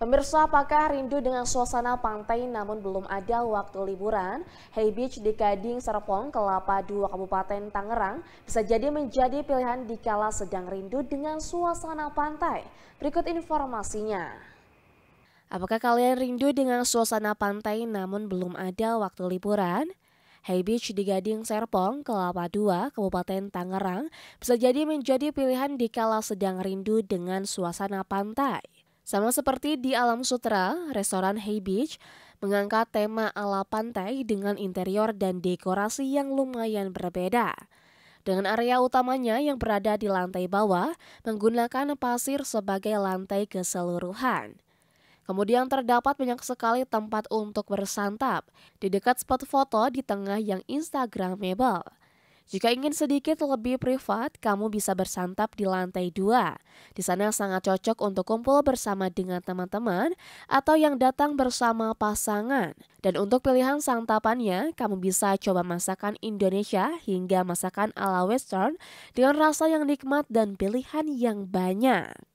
Pemirsa, apakah rindu dengan suasana pantai namun belum ada waktu liburan? Hey Beach di Kading Serpong, Kelapa Dua, Kabupaten Tangerang bisa jadi menjadi pilihan dikala sedang rindu dengan suasana pantai. Berikut informasinya. Apakah kalian rindu dengan suasana pantai namun belum ada waktu liburan? Hey Beach di Gading Serpong, Kelapa Dua, Kabupaten Tangerang bisa jadi menjadi pilihan dikala sedang rindu dengan suasana pantai. Sama seperti di Alam Sutra, restoran Hey Beach mengangkat tema ala pantai dengan interior dan dekorasi yang lumayan berbeda. Dengan area utamanya yang berada di lantai bawah menggunakan pasir sebagai lantai keseluruhan. Kemudian terdapat banyak sekali tempat untuk bersantap di dekat spot foto di tengah yang instagramable. Jika ingin sedikit lebih privat, kamu bisa bersantap di lantai dua. Di sana sangat cocok untuk kumpul bersama dengan teman-teman atau yang datang bersama pasangan. Dan untuk pilihan santapannya, kamu bisa coba masakan Indonesia hingga masakan ala Western dengan rasa yang nikmat dan pilihan yang banyak.